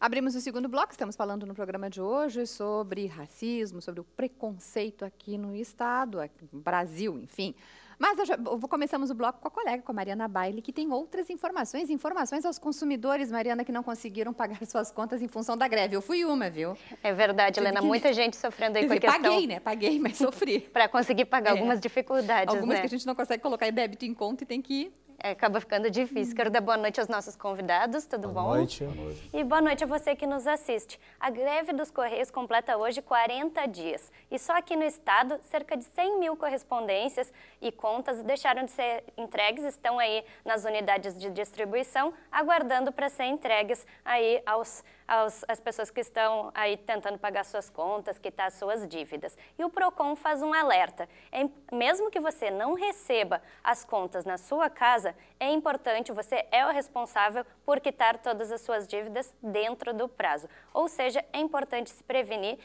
Abrimos o segundo bloco, estamos falando no programa de hoje sobre racismo, sobre o preconceito aqui no Estado, no Brasil, enfim. Mas já, começamos o bloco com a colega, com a Mariana Baile, que tem outras informações, informações aos consumidores, Mariana, que não conseguiram pagar suas contas em função da greve. Eu fui uma, viu? É verdade, Helena, que... muita gente sofrendo aí com a questão... Paguei, né? Paguei, mas sofri. Para conseguir pagar é. algumas dificuldades, Algumas né? que a gente não consegue colocar em débito em conta e tem que é, acaba ficando difícil. Quero dar boa noite aos nossos convidados, tudo boa bom? Noite. Boa noite. E boa noite a você que nos assiste. A greve dos Correios completa hoje 40 dias. E só aqui no estado, cerca de 100 mil correspondências e contas deixaram de ser entregues, estão aí nas unidades de distribuição, aguardando para ser entregues aí aos aos, pessoas que estão aí tentando pagar suas contas, quitar suas dívidas. E o PROCON faz um alerta. É, mesmo que você não receba as contas na sua casa, é importante, você é o responsável por quitar todas as suas dívidas dentro do prazo. Ou seja, é importante se prevenir,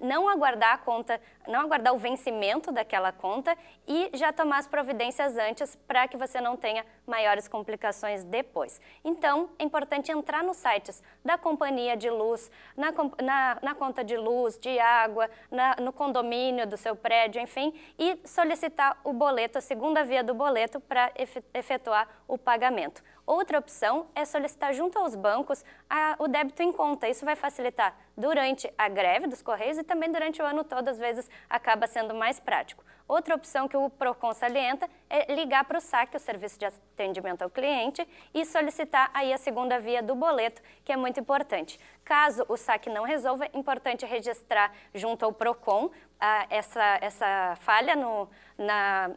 não aguardar a conta, não aguardar o vencimento daquela conta e já tomar as providências antes para que você não tenha maiores complicações depois. Então, é importante entrar nos sites da companhia economia de luz, na, na, na conta de luz, de água, na, no condomínio do seu prédio, enfim, e solicitar o boleto, a segunda via do boleto, para efetuar o pagamento. Outra opção é solicitar junto aos bancos a, o débito em conta. Isso vai facilitar durante a greve dos Correios e também durante o ano todo, às vezes, acaba sendo mais prático. Outra opção que o PROCON salienta é ligar para o SAC, o Serviço de Atendimento ao Cliente, e solicitar aí a segunda via do boleto, que é muito importante. Caso o SAC não resolva, é importante registrar junto ao PROCON, a, essa, essa falha no, na,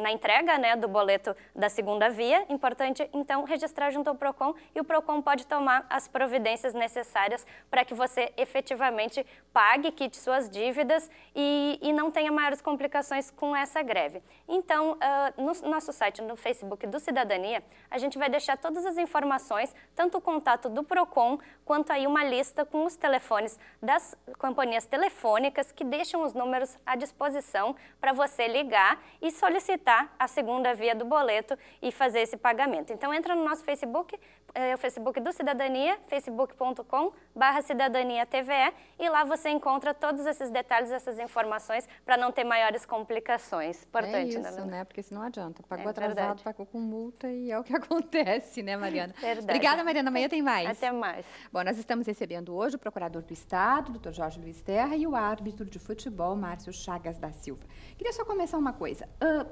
na entrega né, do boleto da segunda via, importante então registrar junto ao PROCON e o PROCON pode tomar as providências necessárias para que você efetivamente pague, quite suas dívidas e, e não tenha maiores complicações com essa greve. Então, uh, no nosso site, no Facebook do Cidadania, a gente vai deixar todas as informações, tanto o contato do PROCON, quanto aí uma lista com os telefones das companhias telefônicas que deixam os números à disposição para você ligar e solicitar a segunda via do boleto e fazer esse pagamento. Então entra no nosso Facebook, é o Facebook do Cidadania, facebook.com barra Cidadania TVE, e lá você encontra todos esses detalhes, essas informações, para não ter maiores complicações. Importante, é né, isso, né? Porque senão adianta. Pagou é, atrasado, verdade. pagou com multa e é o que acontece, né, Mariana? Verdade. Obrigada, Mariana. Amanhã tem mais. Até mais. Bom, nós estamos recebendo hoje o Procurador do Estado, Dr. Jorge Luiz Terra, e o árbitro de futebol, Márcio Chagas da Silva. Queria só começar uma coisa. Uh,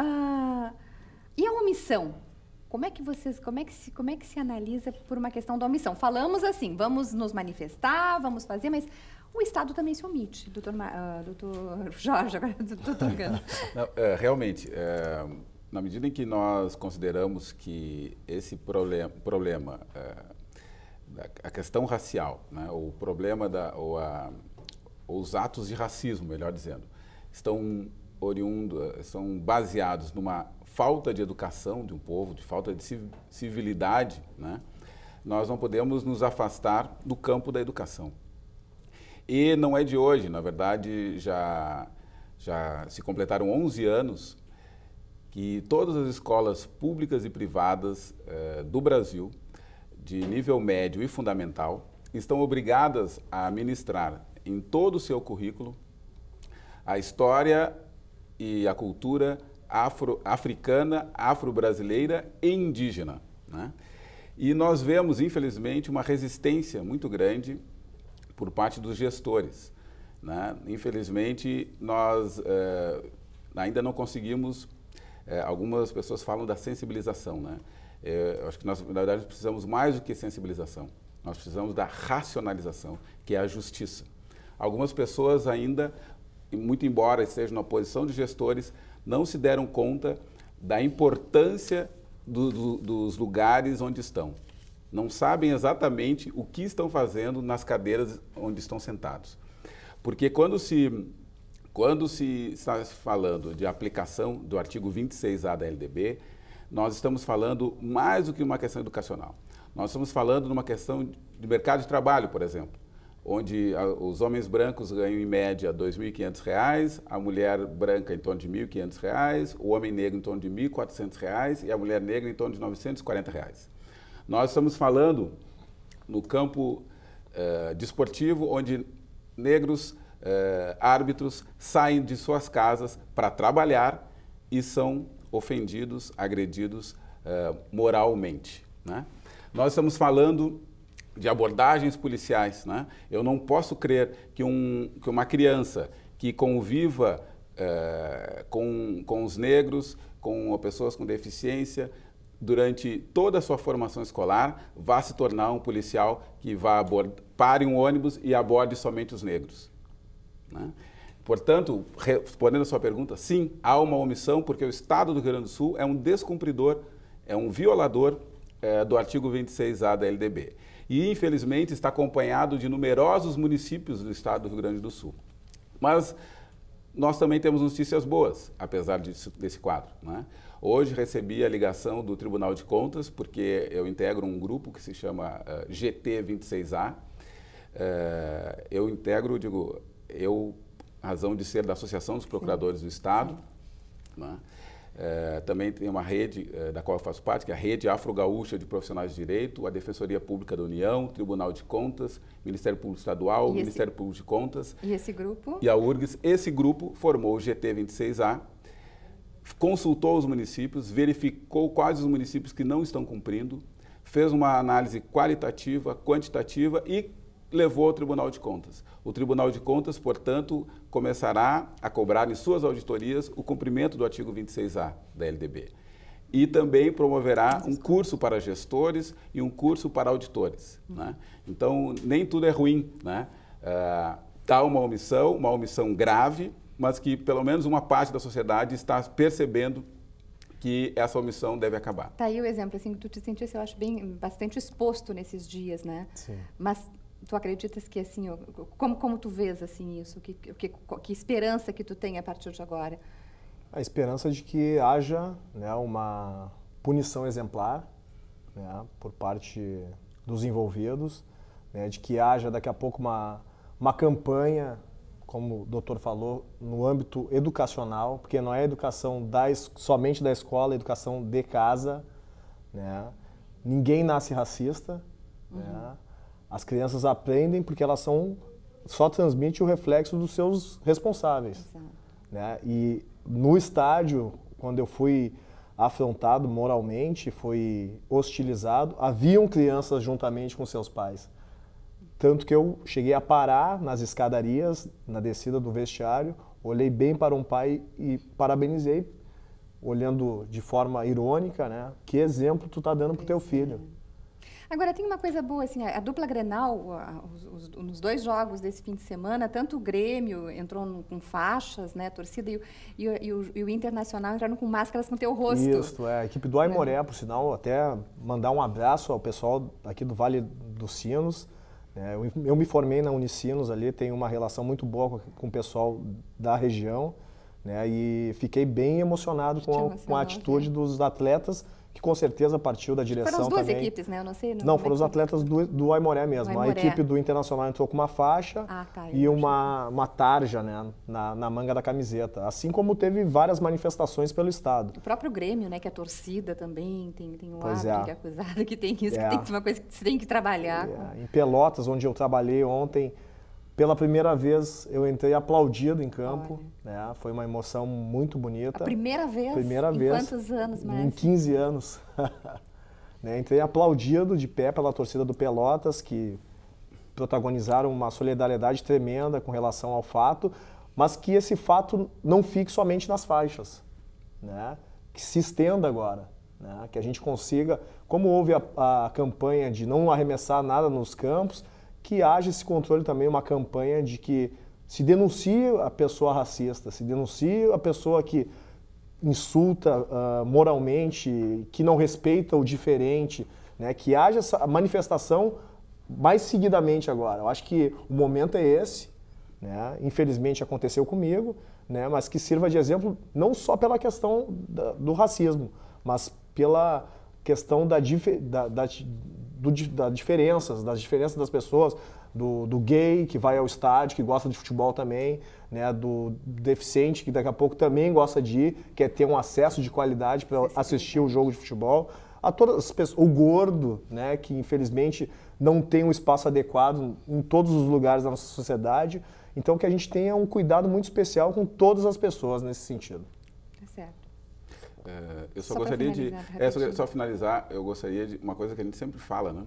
uh, e a omissão como é que vocês, como é que se, como é que se analisa por uma questão da omissão? Falamos assim, vamos nos manifestar, vamos fazer, mas o Estado também se omite, doutor, uh, doutor Jorge, agora doutor Não, é, realmente, é, na medida em que nós consideramos que esse problema, é, a questão racial, né, o problema da, ou a, os atos de racismo, melhor dizendo, estão oriundo eh, são baseados numa falta de educação de um povo, de falta de civilidade, né? nós não podemos nos afastar do campo da educação. E não é de hoje, na verdade, já, já se completaram 11 anos que todas as escolas públicas e privadas eh, do Brasil, de nível médio e fundamental, estão obrigadas a ministrar em todo o seu currículo a história e a cultura afro, africana, afro-brasileira e indígena. Né? E nós vemos, infelizmente, uma resistência muito grande por parte dos gestores. Né? Infelizmente, nós eh, ainda não conseguimos. Eh, algumas pessoas falam da sensibilização. Né? Eh, acho que nós, na verdade, precisamos mais do que sensibilização. Nós precisamos da racionalização, que é a justiça. Algumas pessoas ainda muito embora estejam na posição de gestores, não se deram conta da importância do, do, dos lugares onde estão. Não sabem exatamente o que estão fazendo nas cadeiras onde estão sentados. Porque quando se, quando se está falando de aplicação do artigo 26A da LDB, nós estamos falando mais do que uma questão educacional. Nós estamos falando de uma questão de mercado de trabalho, por exemplo onde a, ah, os homens brancos ganham em média R$ 2.500, a mulher branca em torno de R$ 1.500, o homem negro em torno de R$ 1.400 e a mulher negra em torno de R$ 940. Reais. Nós estamos falando no campo uh, desportivo, onde negros uh, árbitros saem de suas casas para trabalhar e são ofendidos, agredidos uh, moralmente. Né? Nós estamos falando de abordagens policiais. Né? Eu não posso crer que, um, que uma criança que conviva eh, com, com os negros, com pessoas com deficiência, durante toda a sua formação escolar, vá se tornar um policial que vá abordar, pare um ônibus e aborde somente os negros. Né? Portanto, respondendo a sua pergunta, sim, há uma omissão, porque o Estado do Rio Grande do Sul é um descumpridor, é um violador é, do artigo 26A da LDB e, infelizmente, está acompanhado de numerosos municípios do estado do Rio Grande do Sul. Mas nós também temos notícias boas, apesar disso, desse quadro. Né? Hoje recebi a ligação do Tribunal de Contas, porque eu integro um grupo que se chama uh, GT26A. Uh, eu integro, digo, eu, razão de ser da Associação dos Procuradores Sim. do Estado. Né? É, também tem uma rede é, da qual eu faço parte, que é a Rede Afro-Gaúcha de Profissionais de Direito, a Defensoria Pública da União, Tribunal de Contas, Ministério Público Estadual, esse, Ministério Público de Contas. E esse grupo? E a URGS. Esse grupo formou o GT26A, consultou os municípios, verificou quais os municípios que não estão cumprindo, fez uma análise qualitativa, quantitativa e levou ao Tribunal de Contas. O Tribunal de Contas, portanto, começará a cobrar em suas auditorias o cumprimento do artigo 26A da LDB. E também promoverá um curso para gestores e um curso para auditores. Né? Então, nem tudo é ruim. Né? Está ah, uh, uma omissão, uma omissão grave, mas que pelo menos uma parte da sociedade está percebendo que essa omissão deve acabar. Tá aí o exemplo assim que tu te sentisse, eu acho bem bastante exposto nesses dias, né? Sim. Mas tu acreditas que assim, como como tu vês assim isso, que que, que esperança que tu tem a partir de agora? A esperança de que haja, né, uma punição exemplar, né, por parte dos envolvidos, né, de que haja daqui a pouco uma uma campanha, como o doutor falou, no âmbito educacional, porque não é educação da, somente da escola, é educação de casa, né? Ninguém nasce racista, né. uhum. né? As crianças aprendem porque elas são só transmite o reflexo dos seus responsáveis. Exato. Né? E no estádio, quando eu fui afrontado moralmente, fui hostilizado, haviam crianças juntamente com seus pais. Tanto que eu cheguei a parar nas escadarias, na descida do vestiário, olhei bem para um pai e parabenizei, olhando de forma irônica, né? Que exemplo tu tá dando pro teu é. filho? Agora, tem uma coisa boa, assim, a, a dupla Grenal, a, os, os, nos dois jogos desse fim de semana, tanto o Grêmio entrou no, com faixas, né, torcida, e, e, e, o, e, o, Internacional entraram com máscaras com teu rosto. Isso, é. A equipe do Aimoré, né? por sinal, até mandar um abraço ao pessoal aqui do Vale dos Sinos. É, eu, eu, me formei na Unicinos ali, tenho uma relação muito boa com, com o pessoal da região. Né, e fiquei bem emocionado com a, com a, atitude dos atletas que com certeza partiu da direção também. Foram as duas também. equipes, né? Eu não sei. Não, não é foram os é. atletas do, do Aimoré mesmo. Aimoré. A equipe do Internacional entrou com uma faixa ah, tá, e uma, uma tarja né? na, na manga da camiseta. Assim como teve várias manifestações pelo Estado. O próprio Grêmio, né? Que a é torcida também tem, tem o pois é. acusado que tem isso, é. que tem uma coisa que se tem que trabalhar. É. Em Pelotas, onde eu trabalhei ontem, pela primeira vez eu entrei aplaudido em campo, né? Foi uma emoção muito bonita. A primeira vez? Primeira em vez. quantos anos mais? Em 15 anos. né? Entrei aplaudido de pé pela torcida do Pelotas, que protagonizaram uma solidariedade tremenda com relação ao fato, mas que esse fato não fique somente nas faixas, né? Que se estenda agora, né? Que a gente consiga, como houve a, a campanha de não arremessar nada nos campos, que haja esse controle também, uma campanha de que se denuncie a pessoa racista, se denuncie a pessoa que insulta uh, moralmente, que não respeita o diferente, né? que haja essa manifestação mais seguidamente agora. Eu acho que o momento é esse, né? infelizmente aconteceu comigo, né? mas que sirva de exemplo não só pela questão da, do racismo, mas pela questão da, da, da, do, das diferenças, das diferenças das pessoas, do, do, gay que vai ao estádio, que gosta de futebol também, né, do deficiente que daqui a pouco também gosta de ir, quer é ter um acesso de qualidade para assistir o jogo de futebol, a todas as pessoas, o gordo, né, que infelizmente não tem um espaço adequado em todos os lugares da nossa sociedade. Então que a gente tenha um cuidado muito especial com todas as pessoas nesse sentido. Eh, eu só, só gostaria de. É, só, só, finalizar, eu gostaria de. Uma coisa que a gente sempre fala, né?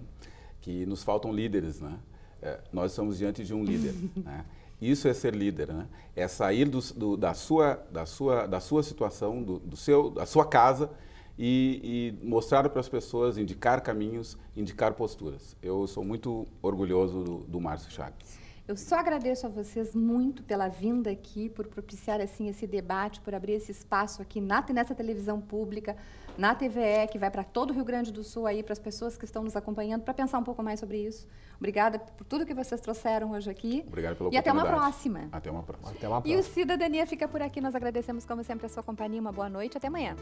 Que nos faltam líderes, né? É, nós estamos diante de um líder. né? Isso é ser líder, né? É sair do, do, da, sua, da, sua, da sua situação, do, do seu, da sua casa e, e, mostrar para as pessoas, indicar caminhos, indicar posturas. Eu sou muito orgulhoso do, do Márcio Chagas. Eu só agradeço a vocês muito pela vinda aqui, por propiciar assim esse debate, por abrir esse espaço aqui na, nessa televisão pública, na TVE, que vai para todo o Rio Grande do Sul aí, para as pessoas que estão nos acompanhando, para pensar um pouco mais sobre isso. Obrigada por tudo que vocês trouxeram hoje aqui. Obrigado pelo e E até uma próxima. Até uma próxima. Até uma próxima. E o Cidadania fica por aqui. Nós agradecemos, como sempre, a sua companhia. Uma boa noite. Até amanhã.